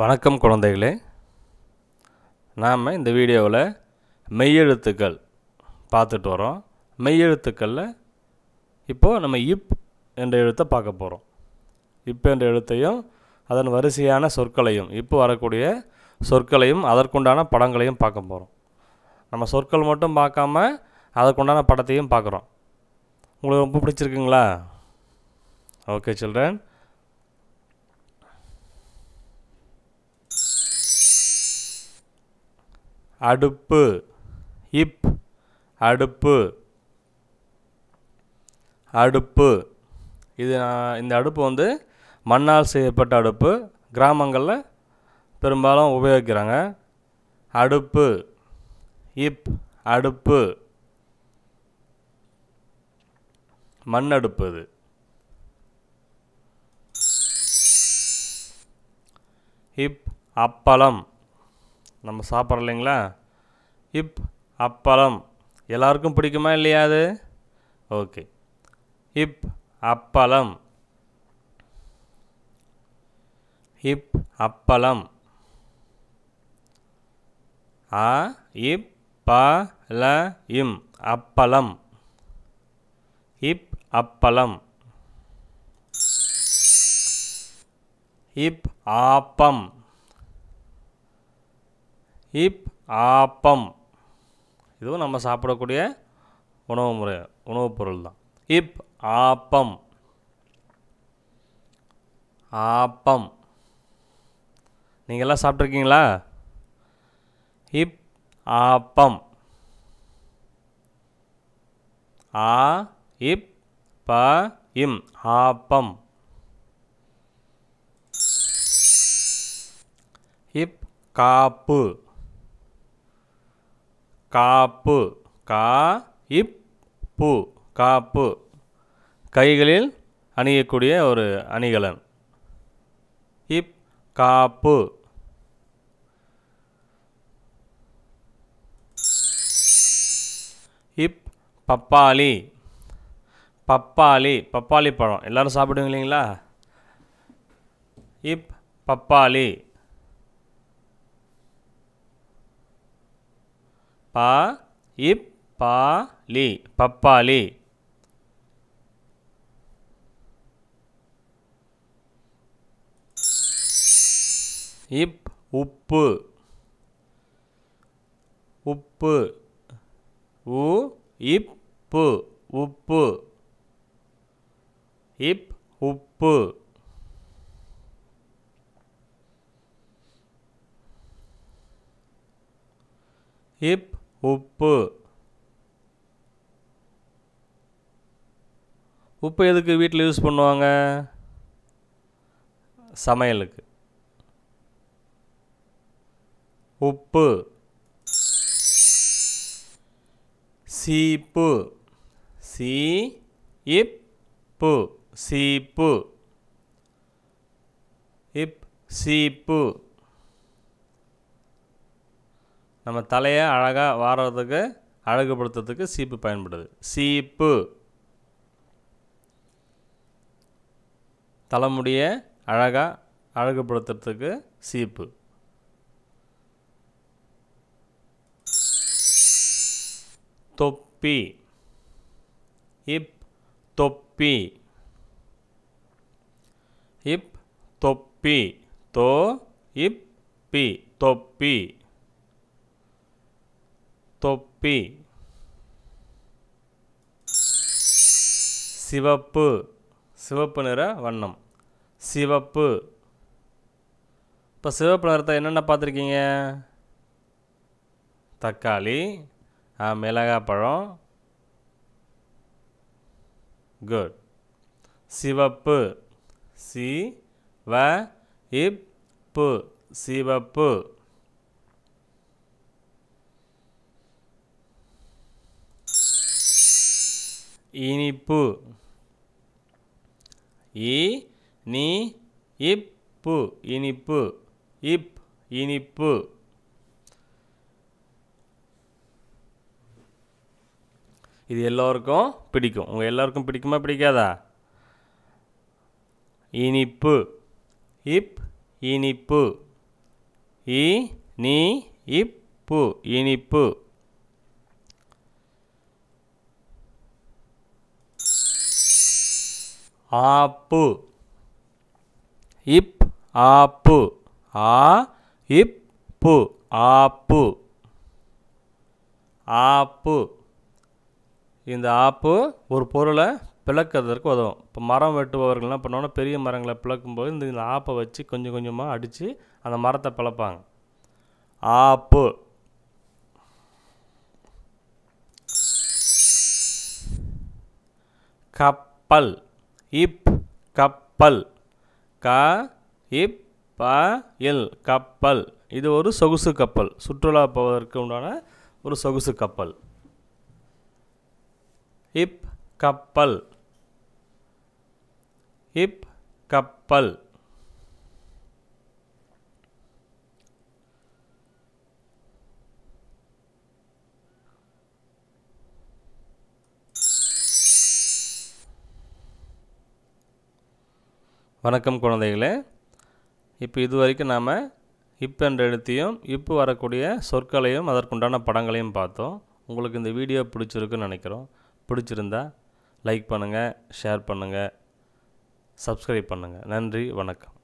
வணக்கம் குழந்தைகளே நாம் இந்த வீடியோவில் மெய்யெழுத்துக்கள் பார்த்துட்டு வரோம் மெய்யெழுத்துக்களில் இப்போது நம்ம இப் என்ற எழுத்தை பார்க்க போகிறோம் இப் என்ற எழுத்தையும் அதன் வரிசையான சொற்களையும் இப்போ வரக்கூடிய சொற்களையும் அதற்குண்டான படங்களையும் பார்க்க போகிறோம் நம்ம சொற்கள் மட்டும் பார்க்காம அதற்குண்டான படத்தையும் பார்க்குறோம் உங்களுக்கு ரொம்ப பிடிச்சிருக்குங்களா ஓகே சில்ட்ரன் அடுப்பு இப் அடுப்பு அடுப்பு இது இந்த அடுப்பு வந்து மண்ணால் செய்யப்பட்ட அடுப்பு கிராமங்களில் பெரும்பாலும் உபயோகிக்கிறாங்க அடுப்பு இப் அடுப்பு மண் அடுப்பு இது இப் அப்பளம் நம்ம சாப்பிட்றோம் இல்லைங்களா இப் அப்பளம் எல்லாருக்கும் பிடிக்குமா இல்லையா அது ஓகே இப் அப்பளம் இப் அப்பளம் ஆ இப் ப ல இம் அப்பளம் இப் அப்பளம் இப் ஆப்பம் இப் ஆப்பம் இதுவும் நம்ம சாப்பிடக்கூடிய உணவு முறை உணவுப் பொருள் தான் இப் ஆப்பம் ஆப்பம் நீங்கள்லாம் சாப்பிட்ருக்கீங்களா இப் ஆப்பம் ஆ இப் ப இம் ஆப்பம் இப் காப்பு காப்பு கா இப் பு காப்பு கைகளில் அணியக்கூடிய ஒரு அணிகலன் இப் காப்பு இப் பப்பாளி பப்பாளி பப்பாளி பழம் எல்லோரும் சாப்பிடுவீங்க இல்லைங்களா இப் பப்பாளி பா இப் பா லி பப்பாளி இப் உப்பு உப்பு உ இப்பு உப்பு இப் உப்பு இப் உப்பு உப்பு எதுக்கு வீட்டில் யூஸ் பண்ணுவாங்க சமையலுக்கு உப்பு சீப்பு சீ இப்பு சீப்பு இப் சீப்பு நம்ம தலையை அழகாக வாரதுக்கு அழகுபடுத்துறதுக்கு சீப்பு பயன்படுது சீப்பு தலைமுடிய அழகாக அழகுபடுத்துறதுக்கு சீப்பு தொப்பி இப் தொப்பி இப் தொப்பி தோ இப் பி தொப்பி தொப்பி சிவப்பு சிவப்பு நிற வண்ணம் சிவப்பு இப்போ சிவப்பு நிறத்தை என்னென்ன பார்த்துருக்கீங்க தக்காளி மிளகாய் பழம் குட் சிவப்பு சி வ இப்பு சிவப்பு இனிப்பு இ நீ இப்பு இனிப்பு இப் இனிப்பு இது எல்லோருக்கும் பிடிக்கும் உங்கள் எல்லோருக்கும் பிடிக்குமா பிடிக்காதா இனிப்பு இப் இனிப்பு இ நீ இப்பு இனிப்பு ஆப்பு இப் ஆப்பு ஆ இப் பு ஆப்பு ஆப்பு இந்த ஆப்பு ஒரு பொருளை பிளக்கிறதுக்கு உதவும் இப்போ மரம் வெட்டுபவர்கள் என்ன பண்ணுவோன்னா பெரிய மரங்களை பிளக்கும்போது இந்த இந்த ஆப்பை வச்சு கொஞ்சம் கொஞ்சமாக அடித்து அந்த மரத்தை பிளப்பாங்க ஆப்பு கப்பல் இப் கப்பல் க இப் ப எல் கப்பல் இது ஒரு சொகுசு கப்பல் சுற்றுலா போவதற்கு உண்டான ஒரு சொகுசு கப்பல் இப் கப்பல் இப் கப்பல் வணக்கம் குழந்தைகளே இப்போ இது வரைக்கும் நாம் இப்போ என்ற எழுத்தையும் இப்போ வரக்கூடிய சொற்களையும் அதற்குண்டான படங்களையும் பார்த்தோம் உங்களுக்கு இந்த வீடியோ பிடிச்சிருக்குன்னு நினைக்கிறோம் பிடிச்சிருந்தா லைக் பண்ணுங்கள் ஷேர் பண்ணுங்கள் சப்ஸ்கிரைப் பண்ணுங்கள் நன்றி வணக்கம்